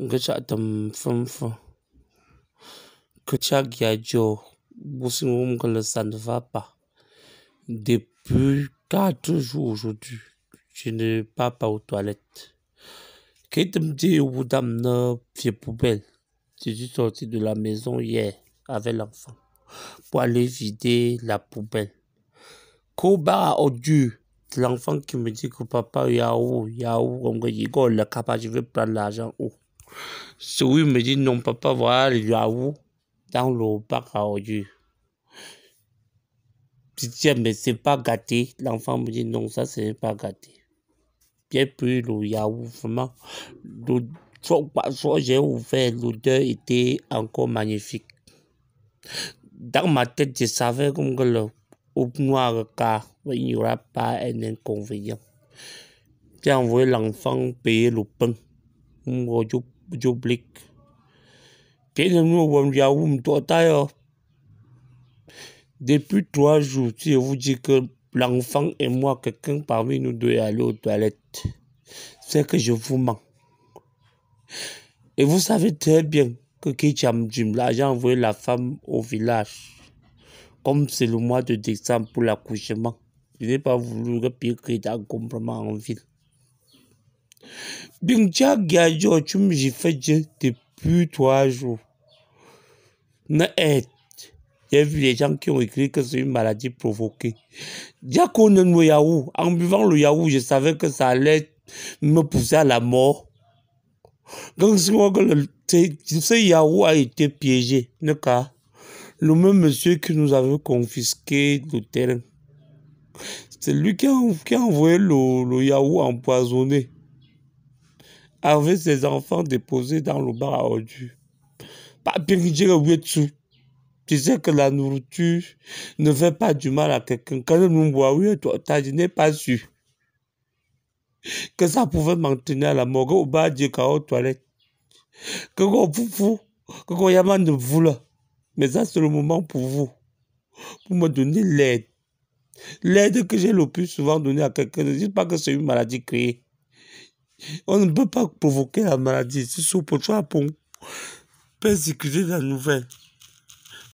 Fũnfũn Gajor, Bossing que ça ne va pas. Depuis quatre jours aujourd'hui, je ne pars pas aux toilettes. Qu'est-ce me dit où dame vieux poubelle Je suis sorti de la maison hier avec l'enfant pour aller vider la poubelle. Koba odieux l'enfant qui me dit que papa, yaou, yaou, on oh, rigole, Capa, je vais prendre l'argent. Oh. Celui me dit non, papa, voilà le yaourt dans le parc à aujourd'hui. Je dis, eh, mais c'est pas gâté. L'enfant me dit non, ça c'est pas gâté. Bien plus le yaourt, vraiment. Le j'ai ouvert, l'odeur était encore magnifique. Dans ma tête, je savais comme que le noir car il n'y aura pas un inconvénient. J'ai envoyé l'enfant payer le pain. Public. Hein. Depuis trois jours, si je vous dis que l'enfant et moi, quelqu'un parmi nous doit aller aux toilettes, c'est que je vous mens. Et vous savez très bien que Kicham Jimla j'ai envoyé la femme au village, comme c'est le mois de décembre pour l'accouchement. Je n'ai pas voulu que Pierre un complément en ville tu j'ai fait depuis trois jours. j'ai vu les gens qui ont écrit que c'est une maladie provoquée. en buvant le Yahoo, je savais que ça allait me pousser à la mort. ce yaourt a été piégé, le cas, le même monsieur qui nous avait confisqué le terrain, c'est lui qui a, envoyé le, le empoisonné avec ses enfants déposés dans le bar à ordures. Tu sais que la nourriture ne fait pas du mal à quelqu'un. Quand je n'ai pas su que ça pouvait maintenir à la mort. Au bas du toilette. Que vous que yaman Mais ça, c'est le moment pour vous. Pour me donner l'aide. L'aide que j'ai le plus souvent donnée à quelqu'un. Ne dis pas que c'est une maladie créée. On ne peut pas provoquer la maladie. C'est pour toi pour persécuter la nouvelle.